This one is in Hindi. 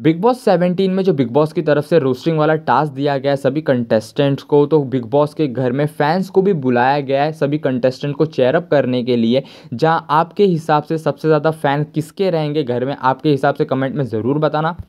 बिग बॉस सेवेंटीन में जो बिग बॉस की तरफ से रोस्टिंग वाला टास्क दिया गया है सभी कंटेस्टेंट्स को तो बिग बॉस के घर में फैंस को भी बुलाया गया है सभी कंटेस्टेंट को चेयरअप करने के लिए जहां आपके हिसाब से सबसे ज़्यादा फैन किसके रहेंगे घर में आपके हिसाब से कमेंट में ज़रूर बताना